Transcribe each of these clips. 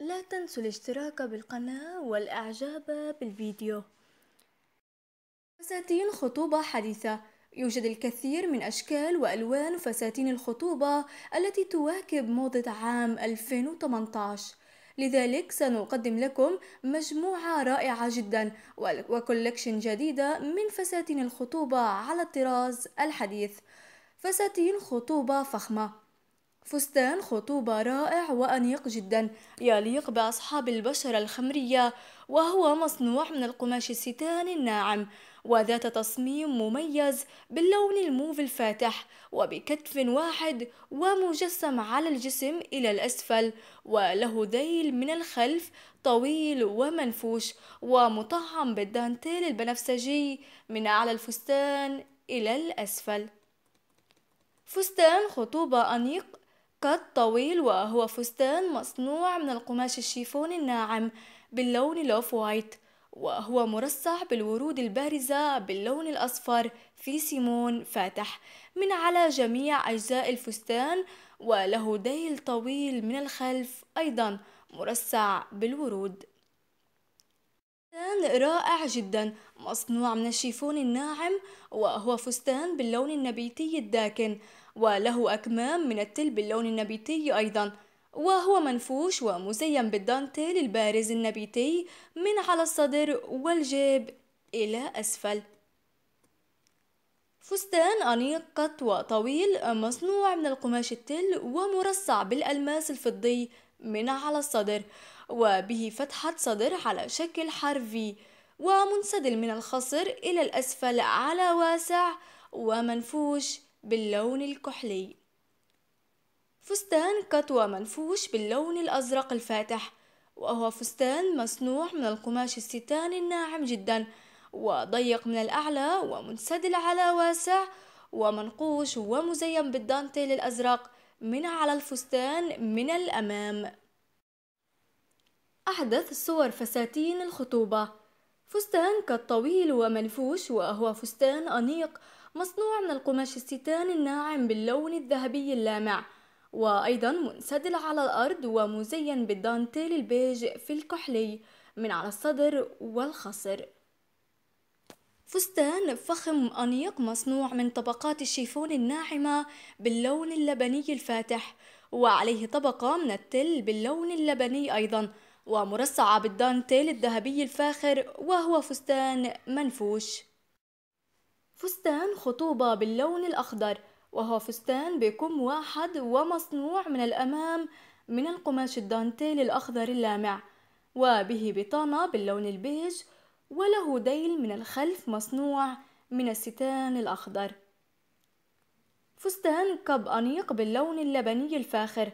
لا تنسوا الاشتراك بالقناة والإعجاب بالفيديو فساتين خطوبة حديثة يوجد الكثير من أشكال وألوان فساتين الخطوبة التي تواكب موضة عام 2018 لذلك سنقدم لكم مجموعة رائعة جدا وكولكشن جديدة من فساتين الخطوبة على الطراز الحديث فساتين خطوبة فخمة فستان خطوبة رائع وأنيق جدا يليق بأصحاب البشرة الخمرية وهو مصنوع من القماش الستاني الناعم وذات تصميم مميز باللون الموف الفاتح وبكتف واحد ومجسم على الجسم إلى الأسفل وله ذيل من الخلف طويل ومنفوش ومطعم بالدانتيل البنفسجي من أعلى الفستان إلى الأسفل فستان خطوبة أنيق قد طويل وهو فستان مصنوع من القماش الشيفون الناعم باللون الأوف وايت وهو مرصع بالورود البارزة باللون الأصفر في سيمون فاتح من على جميع أجزاء الفستان وله ديل طويل من الخلف أيضا مرصع بالورود فستان رائع جدا مصنوع من الشيفون الناعم وهو فستان باللون النبيتي الداكن وله أكمام من التل باللون النبيتي أيضا وهو منفوش ومزين بالدانتيل البارز النبيتي من على الصدر والجيب إلى أسفل فستان أنيق قط وطويل مصنوع من القماش التل ومرصع بالألماس الفضي من على الصدر وبه فتحة صدر على شكل حرفي ومنسدل من الخصر إلى الأسفل على واسع ومنفوش باللون الكحلي فستان كتوى منفوش باللون الأزرق الفاتح وهو فستان مصنوع من القماش الستان الناعم جدا وضيق من الأعلى ومنسدل على واسع ومنقوش ومزين بالدانتيل الأزرق من على الفستان من الأمام أحدث صور فساتين الخطوبة فستان كالطويل ومنفوش وهو فستان أنيق مصنوع من القماش الستان الناعم باللون الذهبي اللامع وأيضا منسدل على الأرض ومزين بالدانتيل البيج في الكحلي من على الصدر والخصر فستان فخم أنيق مصنوع من طبقات الشيفون الناعمة باللون اللبني الفاتح وعليه طبقة من التل باللون اللبني أيضا ومرصعة بالدانتيل الذهبي الفاخر وهو فستان منفوش فستان خطوبة باللون الأخضر وهو فستان بكم واحد ومصنوع من الأمام من القماش الدانتيل الأخضر اللامع وبه بطانة باللون البيج وله ديل من الخلف مصنوع من الستان الأخضر فستان كب أنيق باللون اللبني الفاخر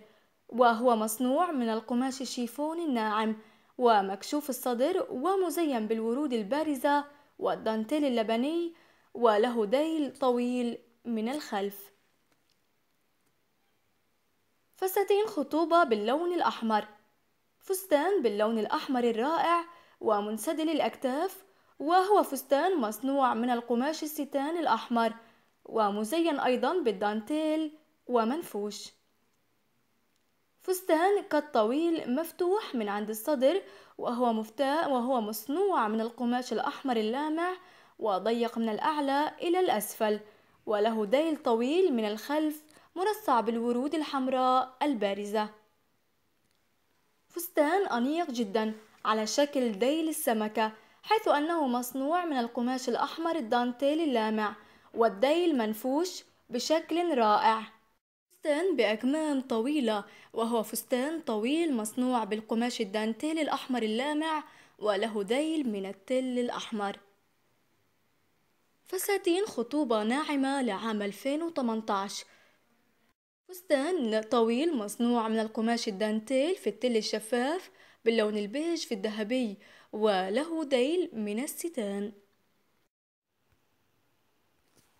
وهو مصنوع من القماش الشيفون الناعم ومكشوف الصدر ومزين بالورود البارزة والدانتيل اللبني وله ذيل طويل من الخلف فساتين خطوبة باللون الأحمر فستان باللون الأحمر الرائع ومنسدل الأكتاف وهو فستان مصنوع من القماش الستان الأحمر ومزين أيضا بالدانتيل ومنفوش فستان قد طويل مفتوح من عند الصدر وهو مفتاح وهو مصنوع من القماش الأحمر اللامع وضيق من الأعلى إلى الأسفل وله ذيل طويل من الخلف مرصع بالورود الحمراء البارزة فستان أنيق جدا على شكل ذيل السمكة حيث أنه مصنوع من القماش الأحمر الدانتيل اللامع والذيل منفوش بشكل رائع فستان بأكمام طويلة وهو فستان طويل مصنوع بالقماش الدانتيل الأحمر اللامع وله ذيل من التل الأحمر فساتين خطوبة ناعمة لعام 2018 فستان طويل مصنوع من القماش الدانتيل في التل الشفاف باللون البيج في الذهبي وله ذيل من الستان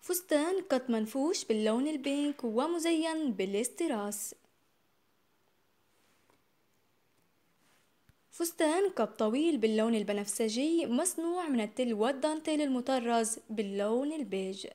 فستان قط منفوش باللون البينك ومزين بالاستراس فستان كب طويل باللون البنفسجي مصنوع من التل والدانتيل المطرز باللون البيج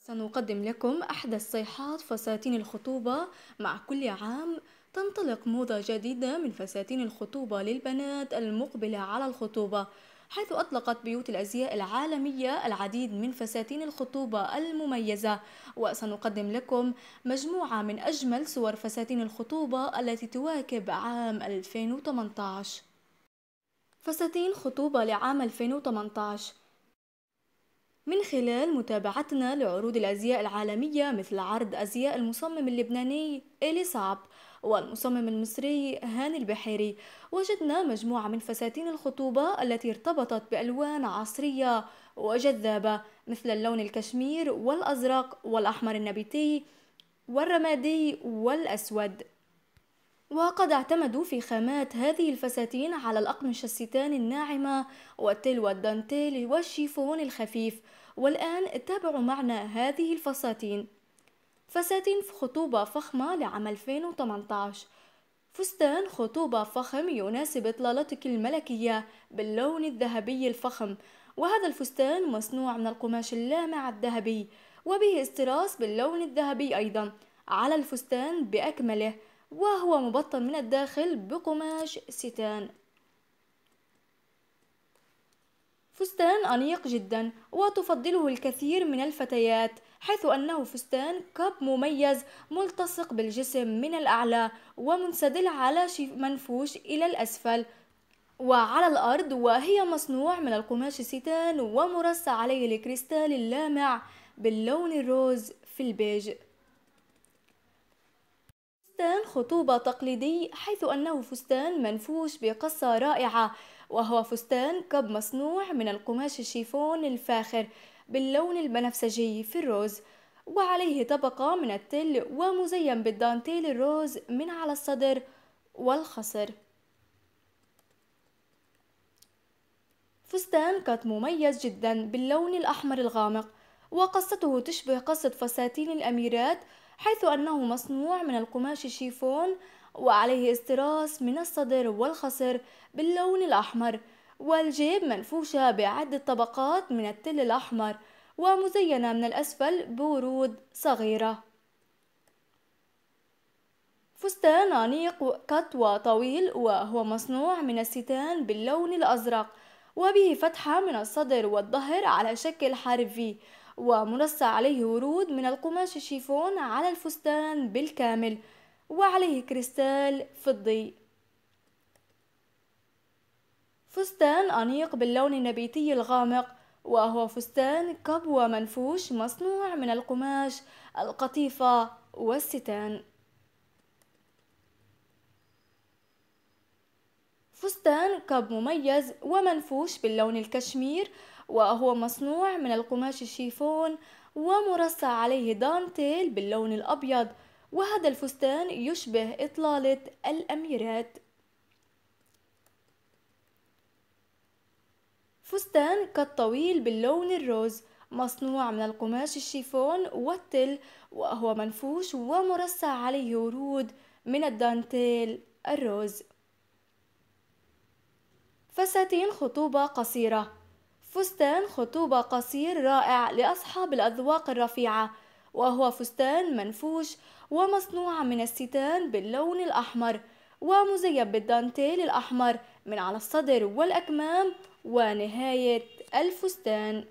سنقدم لكم أحدث الصيحات فساتين الخطوبة مع كل عام تنطلق موضة جديدة من فساتين الخطوبة للبنات المقبلة على الخطوبة حيث أطلقت بيوت الأزياء العالمية العديد من فساتين الخطوبة المميزة وسنقدم لكم مجموعة من أجمل صور فساتين الخطوبة التي تواكب عام 2018 فساتين خطوبة لعام 2018 من خلال متابعتنا لعروض الأزياء العالمية مثل عرض أزياء المصمم اللبناني إلي صعب والمصمم المصري هاني البحيري وجدنا مجموعة من فساتين الخطوبة التي ارتبطت بألوان عصرية وجذابة مثل اللون الكشمير والأزرق والأحمر النبيتي والرمادي والأسود وقد اعتمدوا في خامات هذه الفساتين على الأقمشة الستان الناعمة والتل والدانتيل والشيفون الخفيف والآن تابعوا معنا هذه الفساتين فساتين خطوبة فخمة لعام 2018 فستان خطوبة فخم يناسب إطلالتك الملكية باللون الذهبي الفخم وهذا الفستان مصنوع من القماش اللامع الذهبي وبه استراس باللون الذهبي أيضا على الفستان بأكمله وهو مبطن من الداخل بقماش ستان فستان أنيق جدا وتفضله الكثير من الفتيات حيث أنه فستان كاب مميز ملتصق بالجسم من الأعلى ومنسدل على منفوش إلى الأسفل وعلى الأرض وهي مصنوع من القماش الستان ومرصع عليه الكريستال اللامع باللون الروز في البيج فستان خطوبة تقليدي حيث أنه فستان منفوش بقصة رائعة وهو فستان كب مصنوع من القماش الشيفون الفاخر باللون البنفسجي في الروز وعليه طبقة من التل ومزين بالدانتيل الروز من على الصدر والخصر فستان كات مميز جدا باللون الأحمر الغامق وقصته تشبه قصة فساتين الأميرات حيث أنه مصنوع من القماش الشيفون وعليه استراس من الصدر والخصر باللون الأحمر والجيب منفوشة بعدة طبقات من التل الأحمر ومزينة من الأسفل بورود صغيرة فستان أنيق كت وطويل وهو مصنوع من الستان باللون الأزرق وبه فتحة من الصدر والظهر على شكل حرف في عليه ورود من القماش الشيفون على الفستان بالكامل وعليه كريستال فضي فستان أنيق باللون النبيتي الغامق وهو فستان كب منفوش مصنوع من القماش القطيفة والستان فستان كب مميز ومنفوش باللون الكشمير وهو مصنوع من القماش الشيفون ومرصع عليه دانتيل باللون الأبيض وهذا الفستان يشبه إطلالة الأميرات فستان قد طويل باللون الروز مصنوع من القماش الشيفون والتل وهو منفوش ومرصع عليه ورود من الدانتيل الروز فساتين خطوبة قصيرة فستان خطوبة قصير رائع لأصحاب الأذواق الرفيعة وهو فستان منفوش ومصنوعة من الستان باللون الأحمر ومزيب بالدانتيل الأحمر من على الصدر والأكمام ونهاية الفستان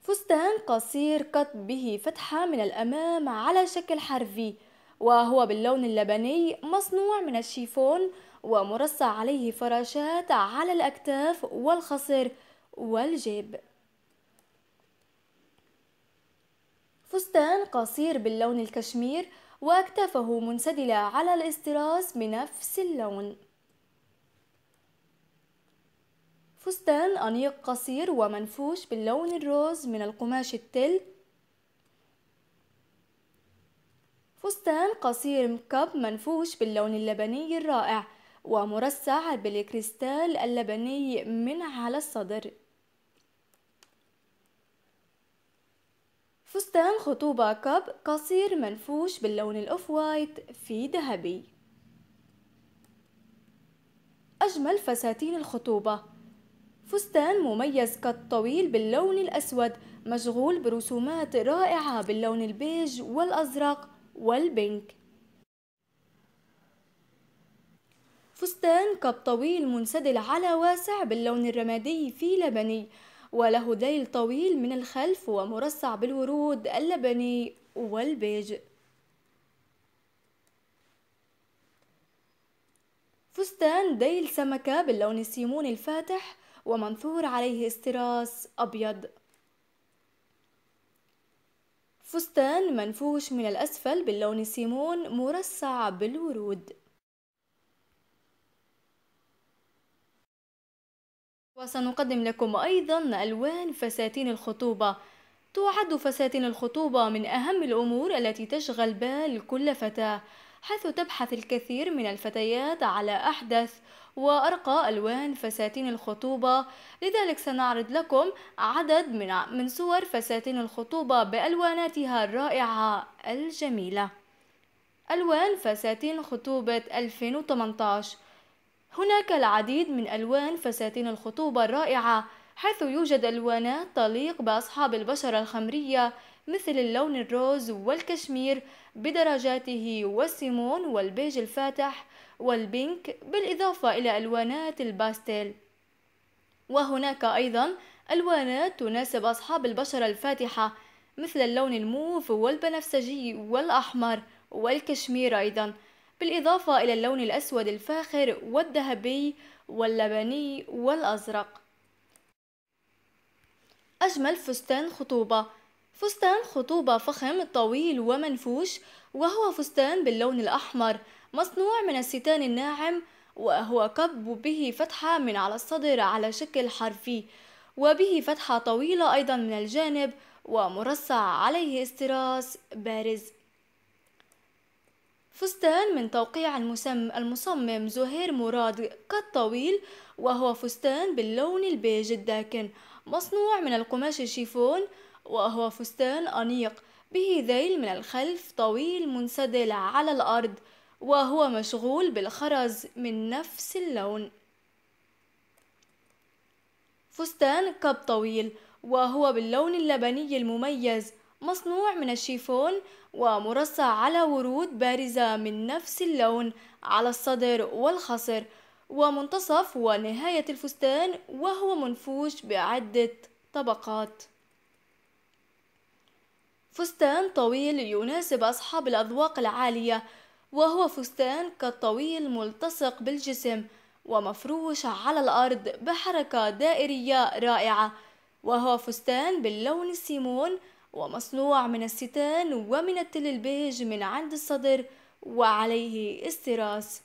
فستان قصير قط به فتحة من الأمام على شكل حرفي وهو باللون اللبني مصنوع من الشيفون ومرصع عليه فراشات على الأكتاف والخصر والجيب فستان قصير باللون الكشمير وأكتافه منسدلة على الاستراس بنفس اللون فستان أنيق قصير ومنفوش باللون الروز من القماش التل فستان قصير مكب منفوش باللون اللبني الرائع ومرصع بالكريستال اللبني من على الصدر فستان خطوبة كب قصير منفوش باللون الأوف وايت في ذهبي أجمل فساتين الخطوبة فستان مميز قد طويل باللون الأسود مشغول برسومات رائعة باللون البيج والأزرق والبنك فستان كب طويل منسدل على واسع باللون الرمادي في لبني وله ذيل طويل من الخلف ومرصع بالورود اللبني والبيج فستان ذيل سمكة باللون السيموني الفاتح ومنثور عليه استراس أبيض فستان منفوش من الأسفل باللون السيمون مرصع بالورود وسنقدم لكم أيضا ألوان فساتين الخطوبة تعد فساتين الخطوبة من أهم الأمور التي تشغل بال كل فتاة حيث تبحث الكثير من الفتيات على أحدث وأرقى ألوان فساتين الخطوبة لذلك سنعرض لكم عدد من من صور فساتين الخطوبة بألواناتها الرائعة الجميلة ألوان فساتين خطوبة 2018 هناك العديد من ألوان فساتين الخطوبة الرائعة حيث يوجد ألوانات تليق بأصحاب البشرة الخمرية مثل اللون الروز والكشمير بدرجاته والسيمون والبيج الفاتح والبينك بالإضافة إلى ألوانات الباستيل وهناك أيضا ألوانات تناسب أصحاب البشرة الفاتحة مثل اللون الموف والبنفسجي والأحمر والكشمير أيضا بالإضافة إلى اللون الأسود الفاخر والذهبي واللبني والأزرق أجمل فستان خطوبة فستان خطوبة فخم طويل ومنفوش وهو فستان باللون الأحمر مصنوع من الستان الناعم وهو كب به فتحة من على الصدر على شكل حرفي وبه فتحة طويلة أيضا من الجانب ومرصع عليه استراس بارز فستان من توقيع المسم المصمم زهير مراد كالطويل وهو فستان باللون البيج الداكن مصنوع من القماش الشيفون وهو فستان أنيق به ذيل من الخلف طويل منسدل على الأرض وهو مشغول بالخرز من نفس اللون فستان كب طويل وهو باللون اللبني المميز مصنوع من الشيفون ومرصع على ورود بارزة من نفس اللون على الصدر والخصر ومنتصف ونهاية الفستان وهو منفوش بعدة طبقات فستان طويل يناسب أصحاب الأذواق العالية وهو فستان كالطويل ملتصق بالجسم ومفروش على الأرض بحركة دائرية رائعة وهو فستان باللون السيمون ومصنوع من الستان ومن التل البيج من عند الصدر وعليه استراس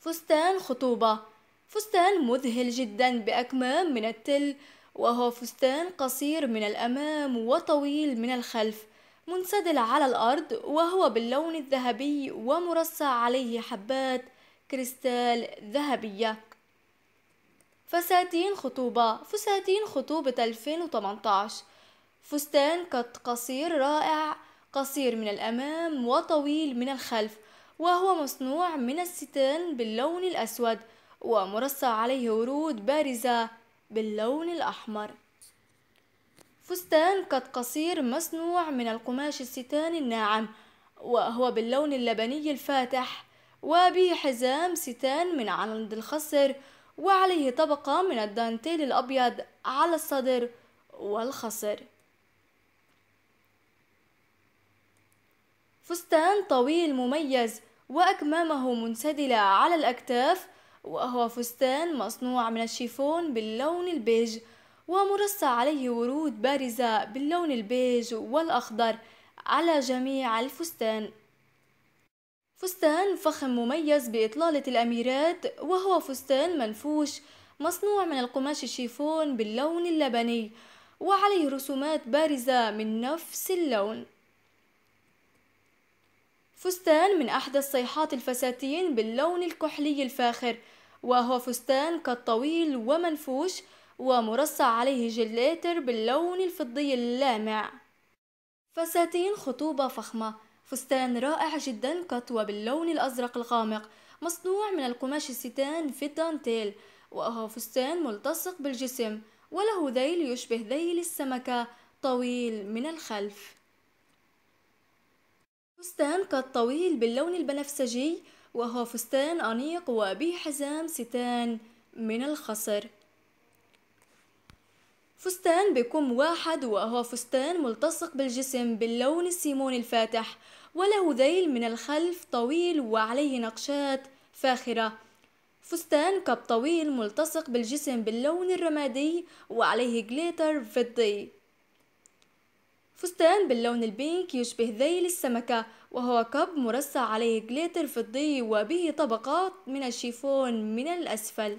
فستان خطوبة فستان مذهل جدا بأكمام من التل وهو فستان قصير من الأمام وطويل من الخلف منسدل على الأرض وهو باللون الذهبي ومرصع عليه حبات كريستال ذهبية فساتين خطوبة فساتين خطوبة 2018 فستان قد قصير رائع قصير من الأمام وطويل من الخلف وهو مصنوع من الستان باللون الأسود ومرصع عليه ورود بارزة باللون الأحمر فستان قد قصير مصنوع من القماش الستان الناعم وهو باللون اللبني الفاتح وبه حزام ستان من عند الخصر وعليه طبقة من الدانتيل الأبيض على الصدر والخصر فستان طويل مميز وأكمامه منسدلة على الأكتاف وهو فستان مصنوع من الشيفون باللون البيج ومرصع عليه ورود بارزة باللون البيج والأخضر على جميع الفستان فستان فخم مميز بإطلالة الأميرات وهو فستان منفوش مصنوع من القماش الشيفون باللون اللبني وعليه رسومات بارزة من نفس اللون فستان من أحد الصيحات الفساتين باللون الكحلي الفاخر وهو فستان قد طويل ومنفوش ومرصع عليه جليتر باللون الفضي اللامع فساتين خطوبة فخمة فستان رائع جدا قط وباللون الأزرق الغامق مصنوع من القماش الستان في الدانتيل وهو فستان ملتصق بالجسم وله ذيل يشبه ذيل السمكة طويل من الخلف فستان قد طويل باللون البنفسجي وهو فستان أنيق وبه حزام ستان من الخصر فستان بكم واحد وهو فستان ملتصق بالجسم باللون السيمون الفاتح وله ذيل من الخلف طويل وعليه نقشات فاخرة فستان كب طويل ملتصق بالجسم باللون الرمادي وعليه جليتر فضي فستان باللون البينك يشبه ذيل السمكة وهو كب مرصع عليه جليتر فضي وبه طبقات من الشيفون من الأسفل